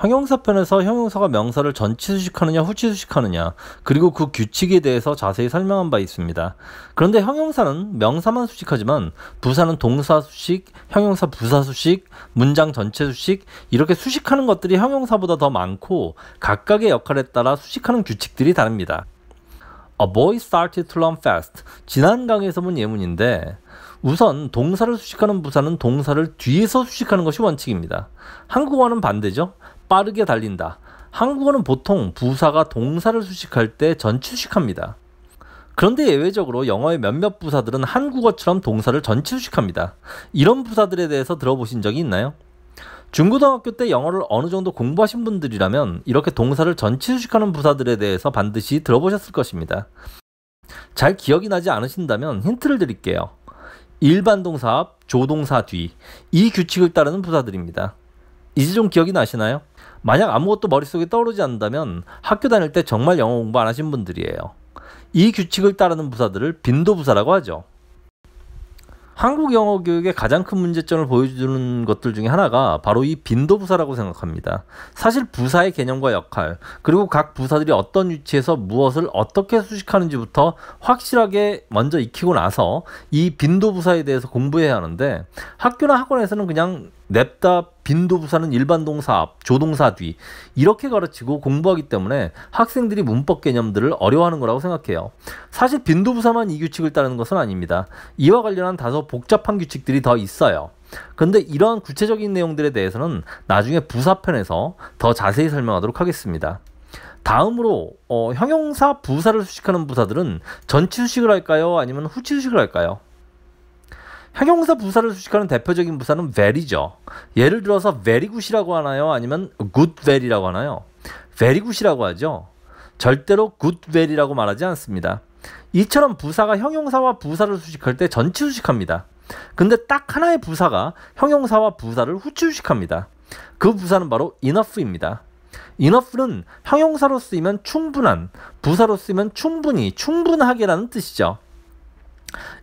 형용사편에서 형용사가 명사를 전치수식하느냐 후치수식하느냐 그리고 그 규칙에 대해서 자세히 설명한 바 있습니다. 그런데 형용사는 명사만 수식하지만 부사는 동사 수식, 형용사 부사 수식, 문장 전체 수식 이렇게 수식하는 것들이 형용사보다 더 많고 각각의 역할에 따라 수식하는 규칙들이 다릅니다. A boy started to r n fast. 지난 강의에서 본 예문인데 우선 동사를 수식하는 부사는 동사를 뒤에서 수식하는 것이 원칙입니다. 한국어는 반대죠. 빠르게 달린다. 한국어는 보통 부사가 동사를 수식할 때 전치수식합니다. 그런데 예외적으로 영어의 몇몇 부사들은 한국어처럼 동사를 전치수식합니다. 이런 부사들에 대해서 들어보신 적이 있나요? 중고등학교 때 영어를 어느 정도 공부하신 분들이라면 이렇게 동사를 전치수식하는 부사들에 대해서 반드시 들어보셨을 것입니다. 잘 기억이 나지 않으신다면 힌트를 드릴게요. 일반 동사 앞, 조동사 뒤, 이 규칙을 따르는 부사들입니다. 이제 좀 기억이 나시나요? 만약 아무것도 머릿속에 떠오르지 않는다면 학교 다닐 때 정말 영어 공부 안 하신 분들이에요. 이 규칙을 따르는 부사들을 빈도부사라고 하죠. 한국 영어 교육의 가장 큰 문제점을 보여주는 것들 중에 하나가 바로 이 빈도부사라고 생각합니다. 사실 부사의 개념과 역할, 그리고 각 부사들이 어떤 위치에서 무엇을 어떻게 수식하는지부터 확실하게 먼저 익히고 나서 이 빈도부사에 대해서 공부해야 하는데 학교나 학원에서는 그냥 냅다 빈도 부사는 일반 동사 앞, 조동사 뒤 이렇게 가르치고 공부하기 때문에 학생들이 문법 개념들을 어려워하는 거라고 생각해요. 사실 빈도 부사만 이 규칙을 따르는 것은 아닙니다. 이와 관련한 다소 복잡한 규칙들이 더 있어요. 근데 이러한 구체적인 내용들에 대해서는 나중에 부사편에서 더 자세히 설명하도록 하겠습니다. 다음으로 어, 형용사 부사를 수식하는 부사들은 전치수식을 할까요? 아니면 후치수식을 할까요? 형용사 부사를 수식하는 대표적인 부사는 very죠. 예를 들어서 very good이라고 하나요? 아니면 good very라고 하나요? very good이라고 하죠. 절대로 good very라고 말하지 않습니다. 이처럼 부사가 형용사와 부사를 수식할 때 전치 수식합니다. 근데 딱 하나의 부사가 형용사와 부사를 후치 수식합니다. 그 부사는 바로 enough입니다. enough는 형용사로 쓰이면 충분한, 부사로 쓰이면 충분히, 충분하게라는 뜻이죠.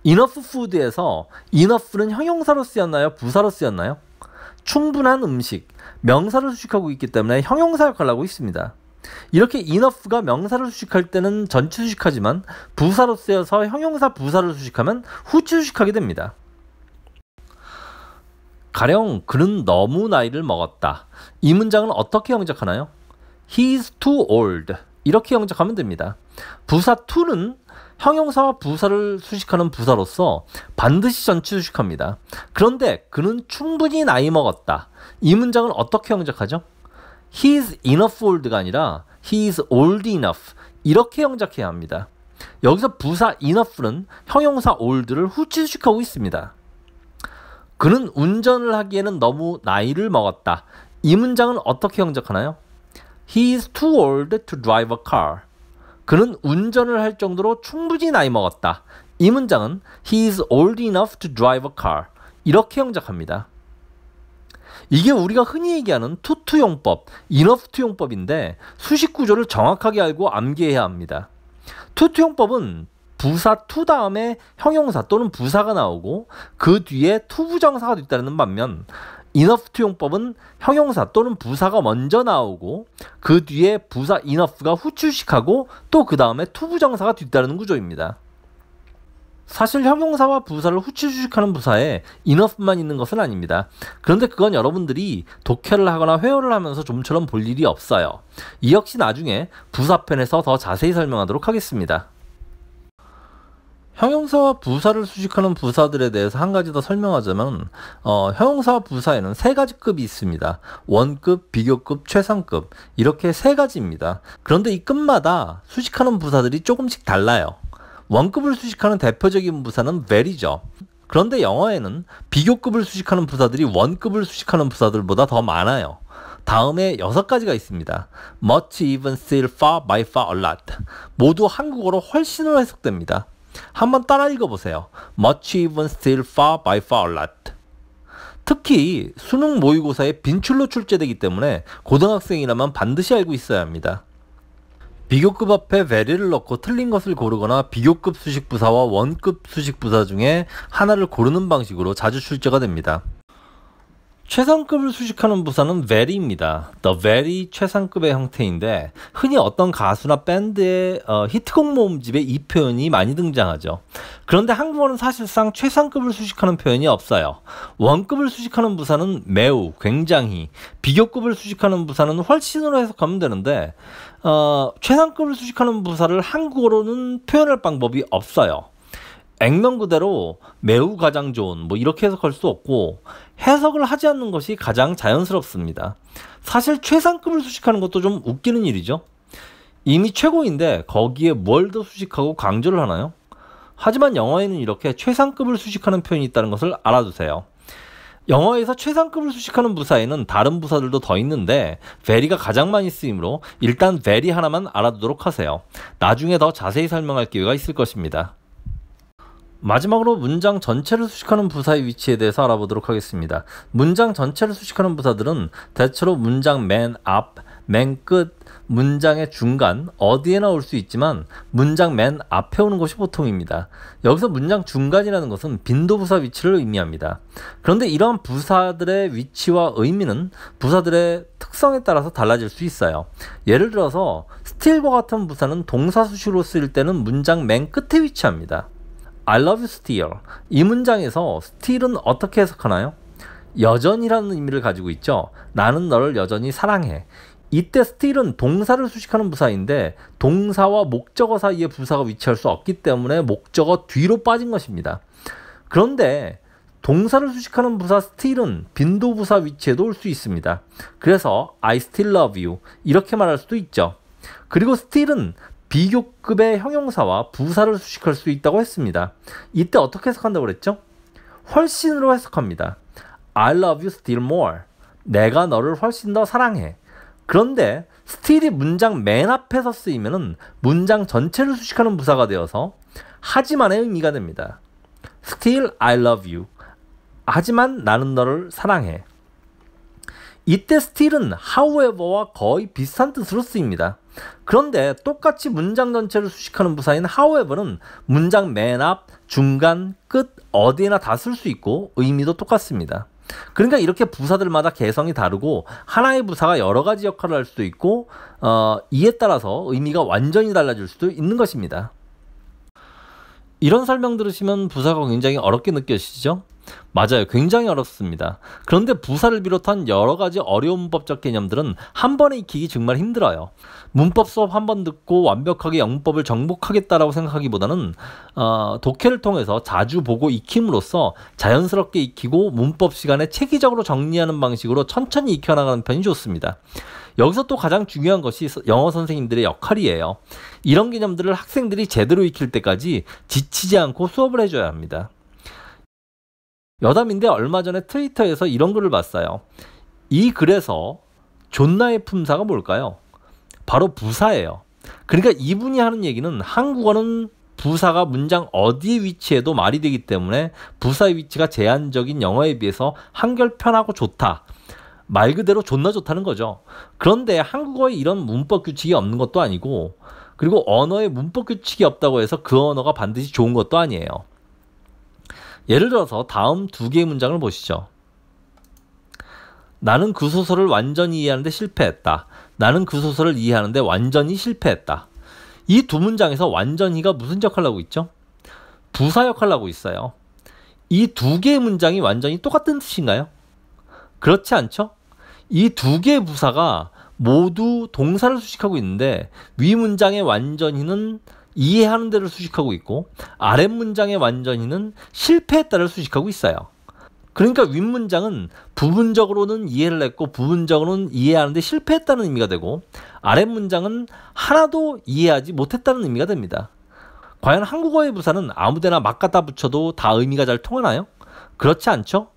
e n 프푸드에서 e n 프는 형용사로 쓰였나요? 부사로 쓰였나요? 충분한 음식, 명사를 수식하고 있기 때문에 형용사 역할을 하고 있습니다. 이렇게 enough가 명사를 수식할 때는 전치 수식하지만 부사로 쓰여서 형용사 부사를 수식하면 후치 수식하게 됩니다. 가령 그는 너무 나이를 먹었다. 이 문장은 어떻게 영작하나요? He's too old. 이렇게 영작하면 됩니다. 부사 to는 형용사와 부사를 수식하는 부사로서 반드시 전치 수식합니다. 그런데 그는 충분히 나이 먹었다. 이 문장을 어떻게 형작하죠? He is enough old가 아니라 He is old enough 이렇게 형작해야 합니다. 여기서 부사 enough는 형용사 old를 후치수식하고 있습니다. 그는 운전을 하기에는 너무 나이를 먹었다. 이 문장은 어떻게 형작하나요? He is too old to drive a car. 그는 운전을 할 정도로 충분히 나이 먹었다. 이 문장은 he is old enough to drive a car 이렇게 영작합니다. 이게 우리가 흔히 얘기하는 투투 용법, 이너프투 용법인데 수식 구조를 정확하게 알고 암기해야 합니다. 투투 용법은 부사 투 다음에 형용사 또는 부사가 나오고 그 뒤에 투부정사가 있다는 반면 인어프투용법은 형용사 또는 부사가 먼저 나오고 그 뒤에 부사 인어프가 후출식하고 또 그 다음에 투부정사가 뒤따르는 구조입니다. 사실 형용사와 부사를 후출식하는 부사에 인어프만 있는 것은 아닙니다. 그런데 그건 여러분들이 독해를 하거나 회화를 하면서 좀처럼 볼 일이 없어요. 이 역시 나중에 부사편에서 더 자세히 설명하도록 하겠습니다. 형용사와 부사를 수식하는 부사들에 대해서 한 가지 더 설명하자면 어, 형용사와 부사에는 세 가지 급이 있습니다. 원급, 비교급, 최상급 이렇게 세 가지입니다. 그런데 이 급마다 수식하는 부사들이 조금씩 달라요. 원급을 수식하는 대표적인 부사는 very죠. 그런데 영어에는 비교급을 수식하는 부사들이 원급을 수식하는 부사들보다 더 많아요. 다음에 여섯 가지가 있습니다. much, even, still, far, by far, a lot. 모두 한국어로 훨씬으로 해석됩니다. 한번 따라 읽어보세요. Much even still far by far lot. 특히 수능 모의고사에 빈출로 출제되기 때문에 고등학생이라면 반드시 알고 있어야 합니다. 비교급 앞에 very를 넣고 틀린 것을 고르거나 비교급 수식부사와 원급 수식부사 중에 하나를 고르는 방식으로 자주 출제가 됩니다. 최상급을 수식하는 부사는 very입니다. The very 최상급의 형태인데 흔히 어떤 가수나 밴드의 어, 히트곡 모음집에 이 표현이 많이 등장하죠. 그런데 한국어는 사실상 최상급을 수식하는 표현이 없어요. 원급을 수식하는 부사는 매우, 굉장히, 비교급을 수식하는 부사는 훨씬으로 해석하면 되는데 어, 최상급을 수식하는 부사를 한국어로는 표현할 방법이 없어요. 액면 그대로 매우 가장 좋은 뭐 이렇게 해석할 수 없고 해석을 하지 않는 것이 가장 자연스럽습니다. 사실 최상급을 수식하는 것도 좀 웃기는 일이죠. 이미 최고인데 거기에 뭘 더 수식하고 강조를 하나요? 하지만 영어에는 이렇게 최상급을 수식하는 표현이 있다는 것을 알아두세요. 영어에서 최상급을 수식하는 부사에는 다른 부사들도 더 있는데 very가 가장 많이 쓰이므로 일단 very 하나만 알아두도록 하세요. 나중에 더 자세히 설명할 기회가 있을 것입니다. 마지막으로 문장 전체를 수식하는 부사의 위치에 대해서 알아보도록 하겠습니다. 문장 전체를 수식하는 부사들은 대체로 문장 맨 앞, 맨 끝, 문장의 중간 어디에나 올 수 있지만 문장 맨 앞에 오는 것이 보통입니다. 여기서 문장 중간이라는 것은 빈도 부사 위치를 의미합니다. 그런데 이러한 부사들의 위치와 의미는 부사들의 특성에 따라서 달라질 수 있어요. 예를 들어서 스틸과 같은 부사는 동사 수식으로 쓰일 때는 문장 맨 끝에 위치합니다. I love steel. 이 문장에서 steel은 어떻게 해석하나요? 여전이라는 의미를 가지고 있죠. 나는 너를 여전히 사랑해. 이때 스틸은 동사를 수식하는 부사인데 동사와 목적어 사이에 부사가 위치할 수 없기 때문에 목적어 뒤로 빠진 것입니다. 그런데 동사를 수식하는 부사 스틸은 빈도 부사 위치에도 올 수 있습니다. 그래서 I still love you 이렇게 말할 수도 있죠. 그리고 스틸은 비교급의 형용사와 부사를 수식할 수 있다고 했습니다. 이때 어떻게 해석한다고 그랬죠? 훨씬으로 해석합니다. I love you still more. 내가 너를 훨씬 더 사랑해. 그런데 still이 문장 맨 앞에서 쓰이면 문장 전체를 수식하는 부사가 되어서 하지만의 의미가 됩니다. Still I love you. 하지만 나는 너를 사랑해. 이때 스틸은 however와 거의 비슷한 뜻으로 쓰입니다. 그런데 똑같이 문장 전체를 수식하는 부사인 however는 문장 맨 앞, 중간, 끝 어디에나 다 쓸 수 있고 의미도 똑같습니다. 그러니까 이렇게 부사들마다 개성이 다르고 하나의 부사가 여러 가지 역할을 할 수도 있고 어, 이에 따라서 의미가 완전히 달라질 수도 있는 것입니다. 이런 설명 들으시면 부사가 굉장히 어렵게 느껴지시죠? 맞아요. 굉장히 어렵습니다. 그런데 부사를 비롯한 여러 가지 어려운 문법적 개념들은 한 번에 익히기 정말 힘들어요. 문법 수업 한 번 듣고 완벽하게 영문법을 정복하겠다라고 생각하기보다는 어, 독해를 통해서 자주 보고 익힘으로써 자연스럽게 익히고 문법 시간에 체계적으로 정리하는 방식으로 천천히 익혀나가는 편이 좋습니다. 여기서 또 가장 중요한 것이 영어 선생님들의 역할이에요. 이런 개념들을 학생들이 제대로 익힐 때까지 지치지 않고 수업을 해줘야 합니다. 여담인데 얼마 전에 트위터에서 이런 글을 봤어요. 이 글에서 존나의 품사가 뭘까요? 바로 부사예요. 그러니까 이분이 하는 얘기는 한국어는 부사가 문장 어디에 위치해도 말이 되기 때문에 부사의 위치가 제한적인 영어에 비해서 한결 편하고 좋다. 말 그대로 존나 좋다는 거죠. 그런데 한국어에 이런 문법 규칙이 없는 것도 아니고 그리고 언어에 문법 규칙이 없다고 해서 그 언어가 반드시 좋은 것도 아니에요. 예를 들어서 다음 두 개의 문장을 보시죠. 나는 그 소설을 완전히 이해하는데 실패했다. 나는 그 소설을 이해하는데 완전히 실패했다. 이 두 문장에서 완전히가 무슨 역할을 하고 있죠? 부사 역할을 하고 있어요. 이 두 개의 문장이 완전히 똑같은 뜻인가요? 그렇지 않죠? 이두개의 부사가 모두 동사를 수식하고 있는데 위 문장의 완전히는 이해하는 대로 수식하고 있고 아랫 문장의 완전히는 실패했다를 수식하고 있어요. 그러니까 윗문장은 부분적으로는 이해를 했고 부분적으로는 이해하는데 실패했다는 의미가 되고 아랫문장은 하나도 이해하지 못했다는 의미가 됩니다. 과연 한국어의 부사는 아무데나 막 갖다 붙여도 다 의미가 잘 통하나요? 그렇지 않죠?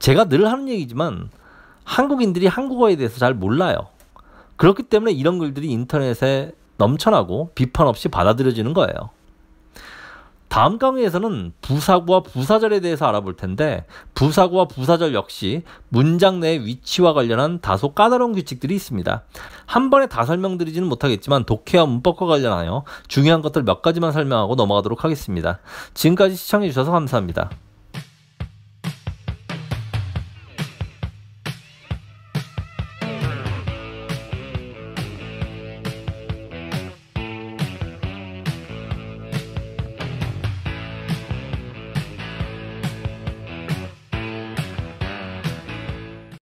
제가 늘 하는 얘기지만 한국인들이 한국어에 대해서 잘 몰라요. 그렇기 때문에 이런 글들이 인터넷에 넘쳐나고 비판 없이 받아들여지는 거예요. 다음 강의에서는 부사구와 부사절에 대해서 알아볼 텐데 부사구와 부사절 역시 문장 내의 위치와 관련한 다소 까다로운 규칙들이 있습니다. 한 번에 다 설명드리지는 못하겠지만 독해와 문법과 관련하여 중요한 것들 몇 가지만 설명하고 넘어가도록 하겠습니다. 지금까지 시청해주셔서 감사합니다.